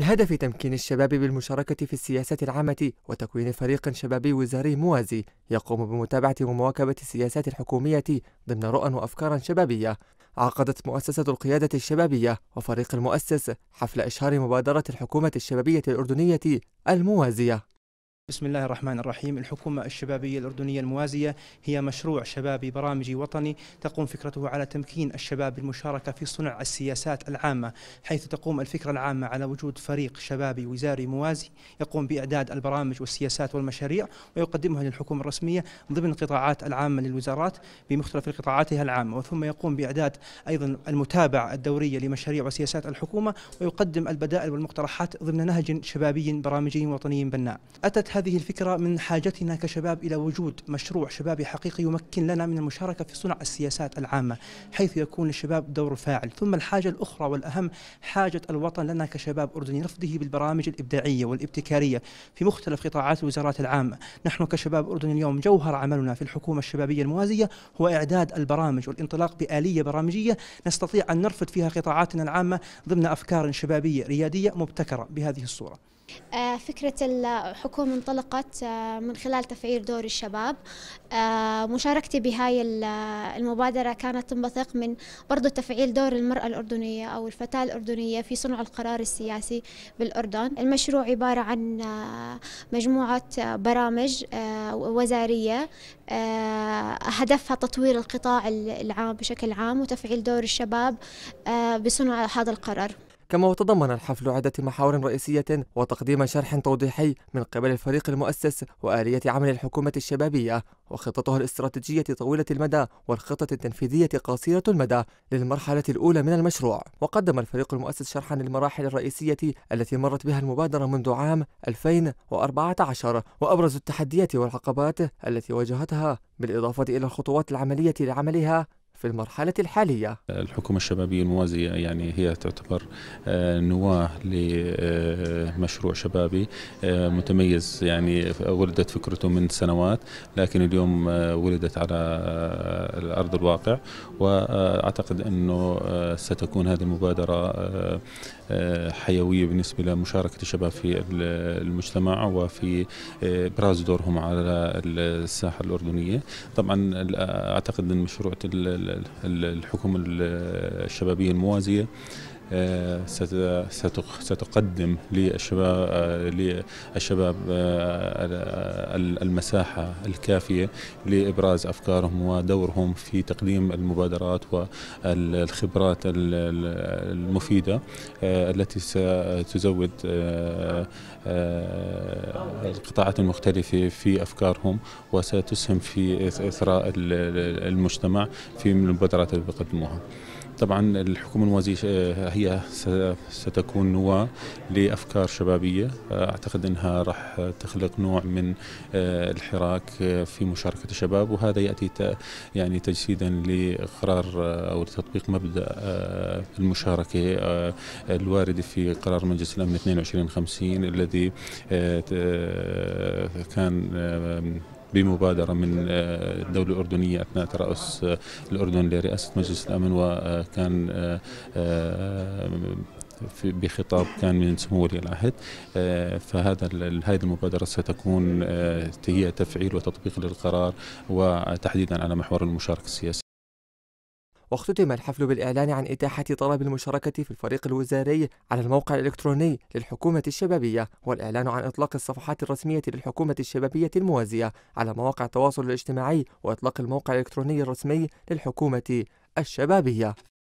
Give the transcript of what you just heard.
بهدف تمكين الشباب بالمشاركة في السياسة العامة وتكوين فريق شبابي وزاري موازي يقوم بمتابعة ومواكبة السياسات الحكومية ضمن رؤى وأفكار شبابية عقدت مؤسسة القيادة الشبابية وفريق المؤسس حفل إشهار مبادرة الحكومة الشبابية الأردنية الموازية بسم الله الرحمن الرحيم الحكومة الشبابية الأردنية الموازية هي مشروع شبابي برامجي وطني تقوم فكرته على تمكين الشباب بالمشاركة في صنع السياسات العامة حيث تقوم الفكرة العامة على وجود فريق شبابي وزاري موازي يقوم بإعداد البرامج والسياسات والمشاريع ويقدمها للحكومة الرسمية ضمن القطاعات العامة للوزارات بمختلف قطاعاتها العامة وثم يقوم بإعداد أيضا المتابعة الدورية لمشاريع وسياسات الحكومة ويقدم البدائل والمقترحات ضمن نهج شبابي برامجي وطني بناء أتت هذه الفكرة من حاجتنا كشباب إلى وجود مشروع شبابي حقيقي يمكن لنا من المشاركة في صنع السياسات العامة حيث يكون للشباب دور فاعل ثم الحاجة الأخرى والأهم حاجة الوطن لنا كشباب أردني رفضه بالبرامج الإبداعية والابتكارية في مختلف قطاعات الوزارات العامة نحن كشباب أردني اليوم جوهر عملنا في الحكومة الشبابية الموازية هو إعداد البرامج والانطلاق بآلية برامجية نستطيع أن نرفض فيها قطاعاتنا العامة ضمن أفكار شبابية ريادية مبتكرة بهذه الصورة آه، فكرة الحكومة انطلقت آه، من خلال تفعيل دور الشباب آه، مشاركتي بهاي المبادرة كانت تنبثق من برضو تفعيل دور المرأة الأردنية أو الفتاة الأردنية في صنع القرار السياسي بالأردن المشروع عبارة عن مجموعة برامج وزارية هدفها تطوير القطاع العام بشكل عام وتفعيل دور الشباب بصنع هذا القرار كما وتضمن الحفل عدة محاور رئيسية وتقديم شرح توضيحي من قبل الفريق المؤسس وآلية عمل الحكومة الشبابية وخططها الاستراتيجية طويلة المدى والخطط التنفيذية قصيرة المدى للمرحلة الأولى من المشروع وقدم الفريق المؤسس شرحا للمراحل الرئيسية التي مرت بها المبادرة منذ عام 2014 وأبرز التحديات والعقبات التي واجهتها بالإضافة إلى الخطوات العملية لعملها في المرحلة الحالية الحكومة الشبابية الموازية يعني هي تعتبر آه، نواة لمشروع شبابي آه، متميز يعني آه، ولدت فكرته من سنوات لكن اليوم ولدت على الأرض الواقع وأعتقد أنه ستكون هذه المبادرة حيوية بالنسبة لمشاركة الشباب في المجتمع وفي إبراز دورهم على الساحة الأردنية طبعا أعتقد أن مشروع الحكومة الشبابية الموازية آه، ستقدم للشباب آه، للشباب آه، المساحة الكافية لإبراز أفكارهم ودورهم في تقديم المبادرات والخبرات المفيدة التي ستزود القطاعات المختلفة في أفكارهم وستسهم في إثراء المجتمع في المبادرات اللي بيقدموها طبعا الحكومة الموازية آه، هي ستكون نواة لأفكار شبابية آه، أعتقد أنها راح تخلق نوع من آه، الحراك في مشاركة الشباب وهذا يأتي يعني تجسيدا لقرار أو لتطبيق مبدأ المشاركة الواردة في قرار مجلس الأمن 2250 الذي كان بمبادرة من الدولة آه، الأردنية أثناء ترأس آه، الأردن لرئاسة مجلس الأمن وكان آه، بخطاب كان من سمو ولي العهد فهذا هذه المبادره ستكون هي تفعيل وتطبيق للقرار وتحديدا على محور المشاركه السياسيه واختتم الحفل بالإعلان عن إتاحة طلب المشاركة في الفريق الوزاري على الموقع الإلكتروني للحكومة الشبابية والإعلان عن إطلاق الصفحات الرسمية للحكومة الشبابية الموازية على مواقع التواصل الاجتماعي وإطلاق الموقع الإلكتروني الرسمي للحكومة الشبابية